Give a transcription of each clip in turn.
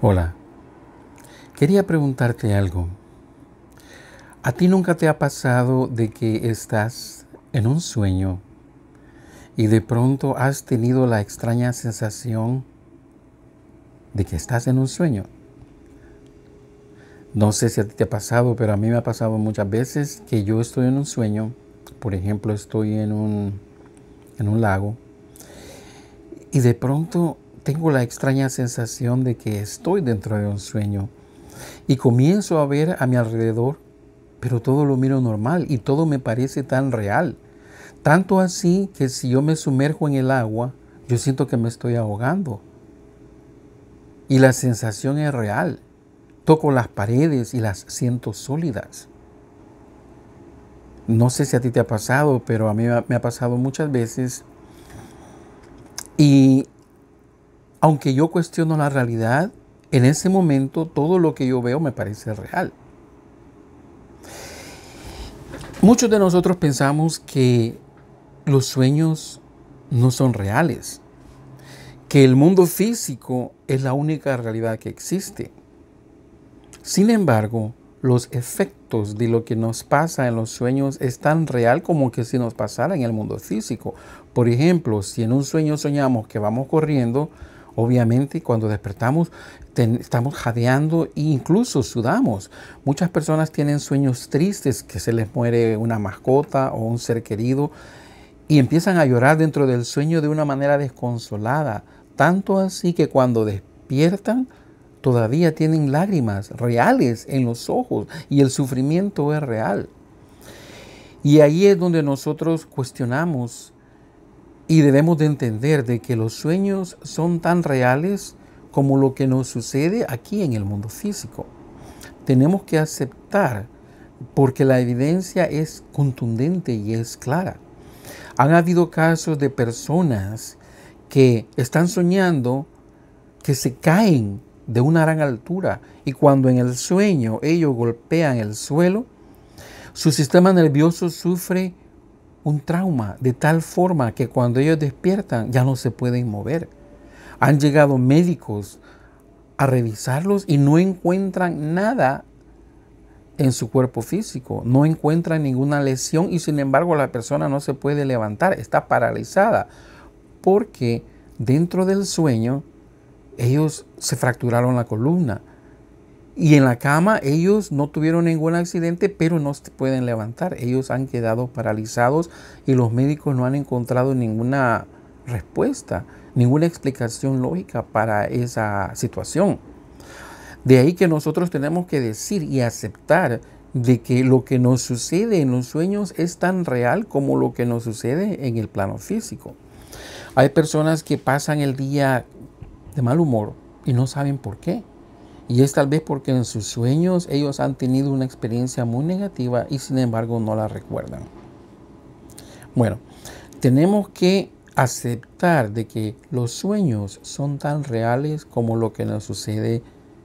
Hola, quería preguntarte algo. ¿A ti nunca te ha pasado de que estás en un sueño y de pronto has tenido la extraña sensación de que estás en un sueño? No sé si a ti te ha pasado, pero a mí me ha pasado muchas veces que yo estoy en un sueño, por ejemplo, estoy en un, en un lago y de pronto tengo la extraña sensación de que estoy dentro de un sueño y comienzo a ver a mi alrededor, pero todo lo miro normal y todo me parece tan real. Tanto así que si yo me sumerjo en el agua, yo siento que me estoy ahogando. Y la sensación es real. Toco las paredes y las siento sólidas. No sé si a ti te ha pasado, pero a mí me ha pasado muchas veces. Y aunque yo cuestiono la realidad, en ese momento todo lo que yo veo me parece real. Muchos de nosotros pensamos que los sueños no son reales, que el mundo físico es la única realidad que existe. Sin embargo, los efectos de lo que nos pasa en los sueños es tan real como que si nos pasara en el mundo físico. Por ejemplo, si en un sueño soñamos que vamos corriendo, Obviamente cuando despertamos estamos jadeando e incluso sudamos. Muchas personas tienen sueños tristes, que se les muere una mascota o un ser querido y empiezan a llorar dentro del sueño de una manera desconsolada, tanto así que cuando despiertan todavía tienen lágrimas reales en los ojos y el sufrimiento es real. Y ahí es donde nosotros cuestionamos y debemos de entender de que los sueños son tan reales como lo que nos sucede aquí en el mundo físico. Tenemos que aceptar porque la evidencia es contundente y es clara. Han habido casos de personas que están soñando que se caen de una gran altura y cuando en el sueño ellos golpean el suelo, su sistema nervioso sufre un trauma de tal forma que cuando ellos despiertan ya no se pueden mover. Han llegado médicos a revisarlos y no encuentran nada en su cuerpo físico, no encuentran ninguna lesión y sin embargo la persona no se puede levantar, está paralizada, porque dentro del sueño ellos se fracturaron la columna, y en la cama ellos no tuvieron ningún accidente, pero no se pueden levantar. Ellos han quedado paralizados y los médicos no han encontrado ninguna respuesta, ninguna explicación lógica para esa situación. De ahí que nosotros tenemos que decir y aceptar de que lo que nos sucede en los sueños es tan real como lo que nos sucede en el plano físico. Hay personas que pasan el día de mal humor y no saben por qué y es tal vez porque en sus sueños ellos han tenido una experiencia muy negativa y sin embargo no la recuerdan. Bueno, tenemos que aceptar de que los sueños son tan reales como lo que nos sucede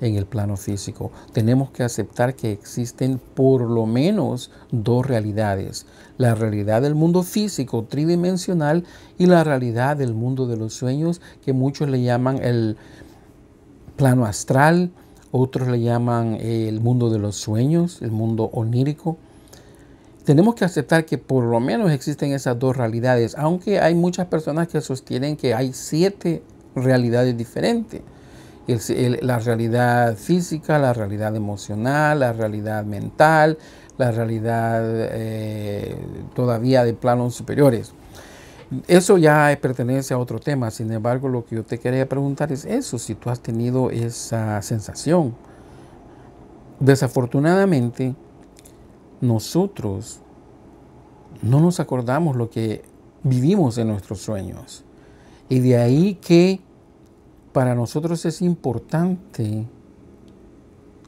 en el plano físico. Tenemos que aceptar que existen por lo menos dos realidades. La realidad del mundo físico tridimensional y la realidad del mundo de los sueños que muchos le llaman el plano astral otros le llaman el mundo de los sueños, el mundo onírico. Tenemos que aceptar que por lo menos existen esas dos realidades, aunque hay muchas personas que sostienen que hay siete realidades diferentes. la realidad física, la realidad emocional, la realidad mental, la realidad eh, todavía de planos superiores. Eso ya pertenece a otro tema, sin embargo lo que yo te quería preguntar es eso, si tú has tenido esa sensación. Desafortunadamente, nosotros no nos acordamos lo que vivimos en nuestros sueños. Y de ahí que para nosotros es importante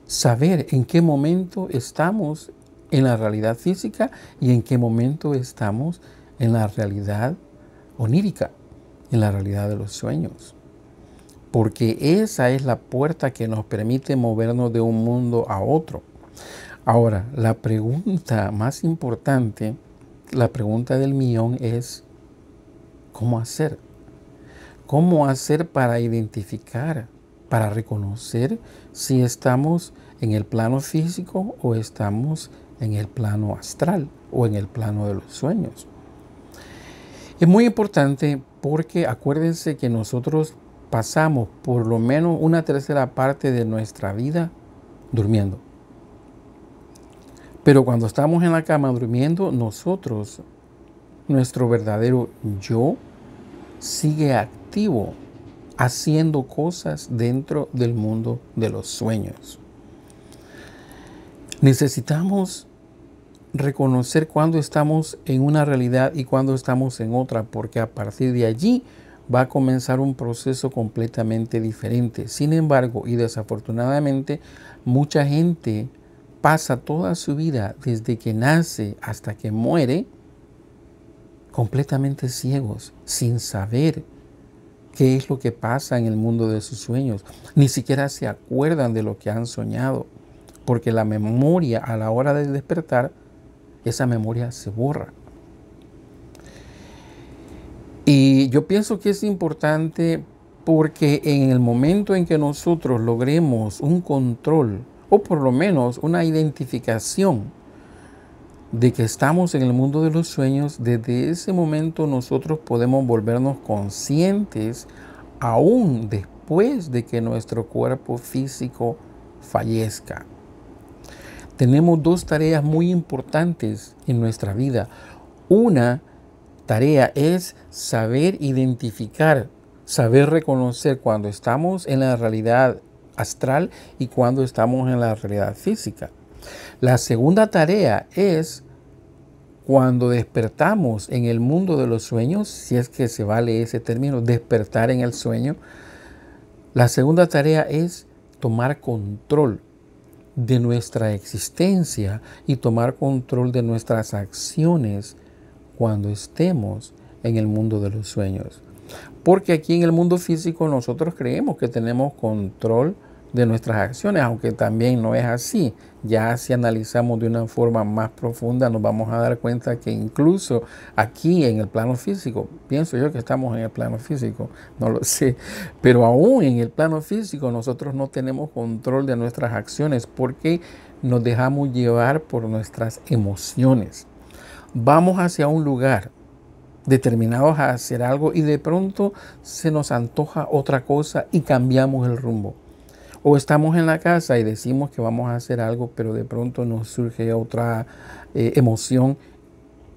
saber en qué momento estamos en la realidad física y en qué momento estamos en la realidad onírica, en la realidad de los sueños. Porque esa es la puerta que nos permite movernos de un mundo a otro. Ahora, la pregunta más importante, la pregunta del millón es, ¿cómo hacer? ¿Cómo hacer para identificar, para reconocer si estamos en el plano físico o estamos en el plano astral o en el plano de los sueños? Es muy importante porque acuérdense que nosotros pasamos por lo menos una tercera parte de nuestra vida durmiendo. Pero cuando estamos en la cama durmiendo, nosotros, nuestro verdadero yo, sigue activo haciendo cosas dentro del mundo de los sueños. Necesitamos reconocer cuando estamos en una realidad y cuando estamos en otra, porque a partir de allí va a comenzar un proceso completamente diferente. Sin embargo, y desafortunadamente, mucha gente pasa toda su vida, desde que nace hasta que muere, completamente ciegos, sin saber qué es lo que pasa en el mundo de sus sueños. Ni siquiera se acuerdan de lo que han soñado, porque la memoria a la hora de despertar esa memoria se borra. Y yo pienso que es importante porque en el momento en que nosotros logremos un control o por lo menos una identificación de que estamos en el mundo de los sueños, desde ese momento nosotros podemos volvernos conscientes aún después de que nuestro cuerpo físico fallezca tenemos dos tareas muy importantes en nuestra vida. Una tarea es saber identificar, saber reconocer cuando estamos en la realidad astral y cuando estamos en la realidad física. La segunda tarea es cuando despertamos en el mundo de los sueños, si es que se vale ese término, despertar en el sueño, la segunda tarea es tomar control de nuestra existencia y tomar control de nuestras acciones cuando estemos en el mundo de los sueños. Porque aquí en el mundo físico nosotros creemos que tenemos control de nuestras acciones, aunque también no es así. Ya si analizamos de una forma más profunda, nos vamos a dar cuenta que incluso aquí en el plano físico, pienso yo que estamos en el plano físico, no lo sé, pero aún en el plano físico nosotros no tenemos control de nuestras acciones porque nos dejamos llevar por nuestras emociones. Vamos hacia un lugar, determinados a hacer algo y de pronto se nos antoja otra cosa y cambiamos el rumbo. O estamos en la casa y decimos que vamos a hacer algo, pero de pronto nos surge otra eh, emoción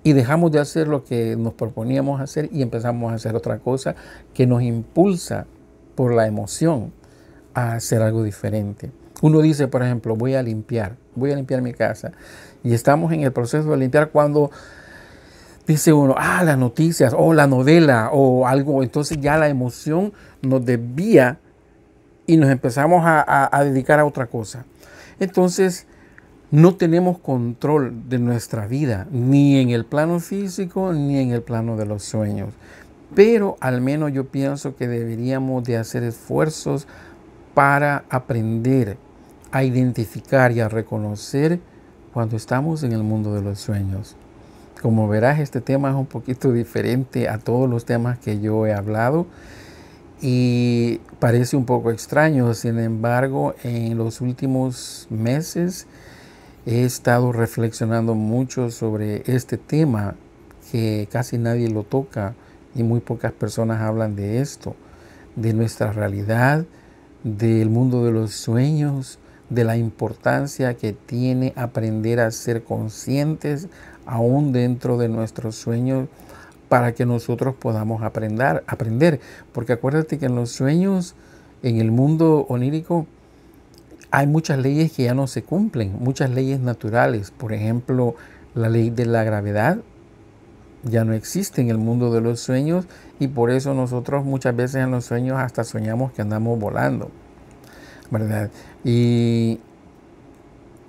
y dejamos de hacer lo que nos proponíamos hacer y empezamos a hacer otra cosa que nos impulsa por la emoción a hacer algo diferente. Uno dice, por ejemplo, voy a limpiar, voy a limpiar mi casa. Y estamos en el proceso de limpiar cuando dice uno, ah, las noticias, o la novela, o algo. Entonces ya la emoción nos desvía y nos empezamos a, dedicar a otra cosa. Entonces, no tenemos control de nuestra vida, ni en el plano físico, ni en el plano de los sueños. Pero al menos yo pienso que deberíamos de hacer esfuerzos para aprender a identificar y a reconocer cuando estamos en el mundo de los sueños. Como verás, este tema es un poquito diferente a todos los temas que yo he hablado y parece un poco extraño, sin embargo, en los últimos meses he estado reflexionando mucho sobre este tema que casi nadie lo toca y muy pocas personas hablan de esto, de nuestra realidad, del mundo de los sueños, de la importancia que tiene aprender a ser conscientes aún dentro de nuestros sueños para que nosotros podamos aprender, aprender. Porque acuérdate que en los sueños, en el mundo onírico, hay muchas leyes que ya no se cumplen, muchas leyes naturales. Por ejemplo, la ley de la gravedad ya no existe en el mundo de los sueños y por eso nosotros muchas veces en los sueños hasta soñamos que andamos volando. ¿Verdad? Y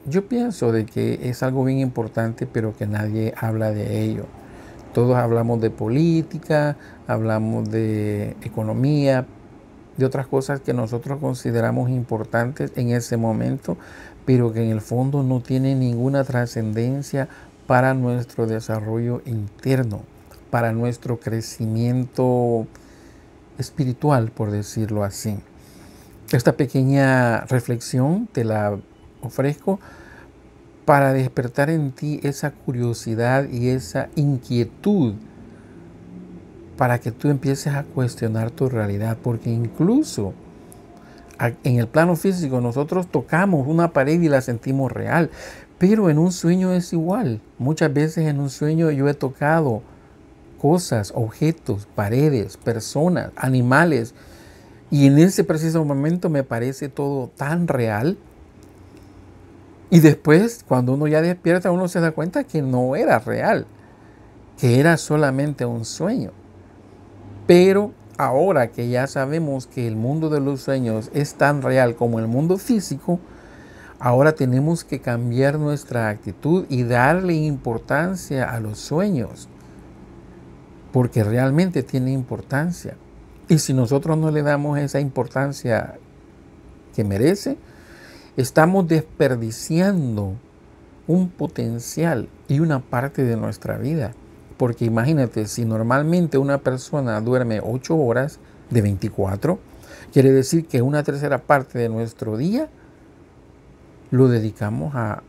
yo pienso de que es algo bien importante, pero que nadie habla de ello. Todos hablamos de política, hablamos de economía, de otras cosas que nosotros consideramos importantes en ese momento, pero que en el fondo no tienen ninguna trascendencia para nuestro desarrollo interno, para nuestro crecimiento espiritual, por decirlo así. Esta pequeña reflexión te la ofrezco para despertar en ti esa curiosidad y esa inquietud para que tú empieces a cuestionar tu realidad, porque incluso en el plano físico nosotros tocamos una pared y la sentimos real, pero en un sueño es igual. Muchas veces en un sueño yo he tocado cosas, objetos, paredes, personas, animales, y en ese preciso momento me parece todo tan real y después, cuando uno ya despierta, uno se da cuenta que no era real, que era solamente un sueño. Pero ahora que ya sabemos que el mundo de los sueños es tan real como el mundo físico, ahora tenemos que cambiar nuestra actitud y darle importancia a los sueños, porque realmente tiene importancia. Y si nosotros no le damos esa importancia que merece, estamos desperdiciando un potencial y una parte de nuestra vida. Porque imagínate, si normalmente una persona duerme 8 horas de 24, quiere decir que una tercera parte de nuestro día lo dedicamos a,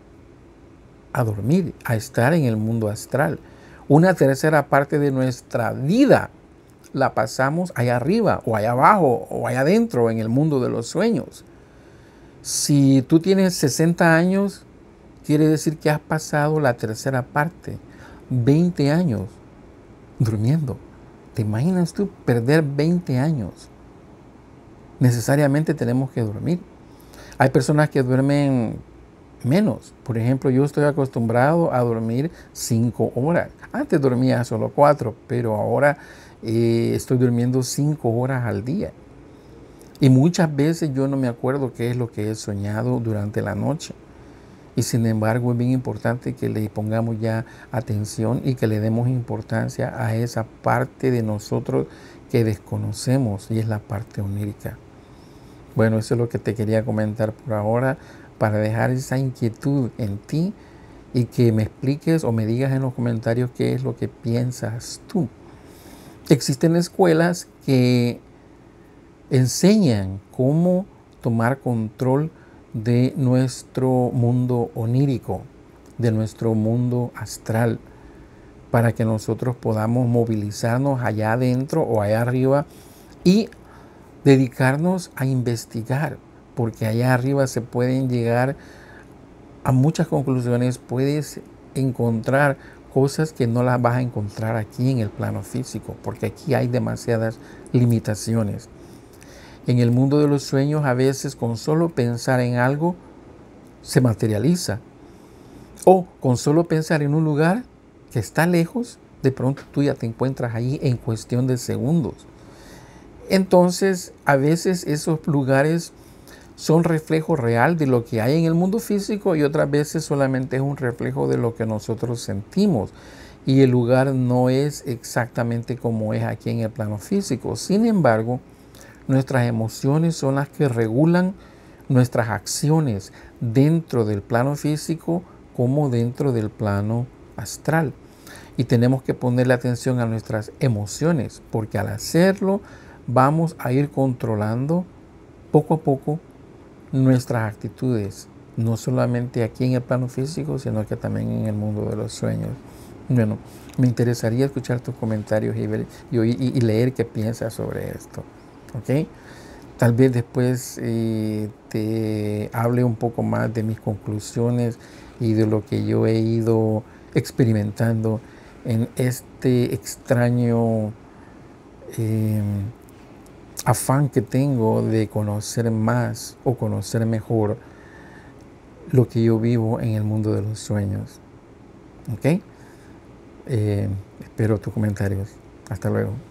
a dormir, a estar en el mundo astral. Una tercera parte de nuestra vida la pasamos allá arriba o allá abajo o allá adentro en el mundo de los sueños. Si tú tienes 60 años, quiere decir que has pasado la tercera parte, 20 años durmiendo. ¿Te imaginas tú perder 20 años? Necesariamente tenemos que dormir. Hay personas que duermen menos. Por ejemplo, yo estoy acostumbrado a dormir 5 horas. Antes dormía solo 4, pero ahora eh, estoy durmiendo 5 horas al día. Y muchas veces yo no me acuerdo qué es lo que he soñado durante la noche. Y sin embargo es bien importante que le pongamos ya atención y que le demos importancia a esa parte de nosotros que desconocemos y es la parte onírica. Bueno, eso es lo que te quería comentar por ahora para dejar esa inquietud en ti y que me expliques o me digas en los comentarios qué es lo que piensas tú. Existen escuelas que enseñan cómo tomar control de nuestro mundo onírico, de nuestro mundo astral, para que nosotros podamos movilizarnos allá adentro o allá arriba y dedicarnos a investigar, porque allá arriba se pueden llegar a muchas conclusiones, puedes encontrar cosas que no las vas a encontrar aquí en el plano físico, porque aquí hay demasiadas limitaciones. En el mundo de los sueños a veces con solo pensar en algo se materializa. O con solo pensar en un lugar que está lejos, de pronto tú ya te encuentras ahí en cuestión de segundos. Entonces, a veces esos lugares son reflejo real de lo que hay en el mundo físico y otras veces solamente es un reflejo de lo que nosotros sentimos. Y el lugar no es exactamente como es aquí en el plano físico. Sin embargo, Nuestras emociones son las que regulan nuestras acciones dentro del plano físico como dentro del plano astral. Y tenemos que ponerle atención a nuestras emociones, porque al hacerlo vamos a ir controlando poco a poco nuestras actitudes, no solamente aquí en el plano físico, sino que también en el mundo de los sueños. Bueno, me interesaría escuchar tus comentarios y, y, leer qué piensas sobre esto. ¿ok? Tal vez después eh, te hable un poco más de mis conclusiones y de lo que yo he ido experimentando en este extraño eh, afán que tengo de conocer más o conocer mejor lo que yo vivo en el mundo de los sueños. ¿Ok? Eh, espero tus comentarios. Hasta luego.